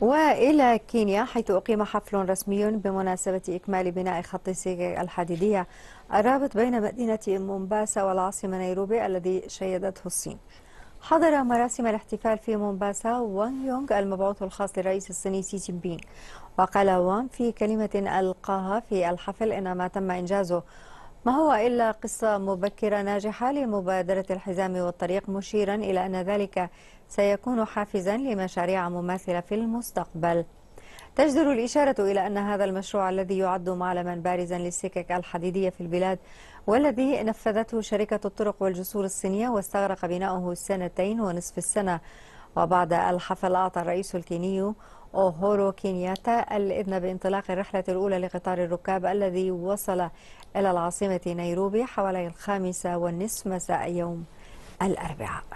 والى كينيا حيث اقيم حفل رسمي بمناسبه اكمال بناء خط سيجي الحديديه الرابط بين مدينه مومباسا والعاصمه نيروبي الذي شيدته الصين. حضر مراسم الاحتفال في مومباسا وان يونغ المبعوث الخاص للرئيس الصيني سي جين بينغ وقال وان في كلمه القاها في الحفل ان ما تم انجازه ما هو إلا قصة مبكرة ناجحة لمبادرة الحزام والطريق مشيرا إلى أن ذلك سيكون حافزا لمشاريع مماثلة في المستقبل تجدر الإشارة إلى أن هذا المشروع الذي يعد معلما بارزا للسكك الحديدية في البلاد والذي نفذته شركة الطرق والجسور الصينية واستغرق بناؤه سنتين ونصف السنة وبعد الحفل أعطى الرئيس الكيني أوهورو كينياتا الإذن بانطلاق الرحلة الأولى لقطار الركاب الذي وصل إلى العاصمة نيروبي حوالي الخامسة والنصف مساء يوم الأربعاء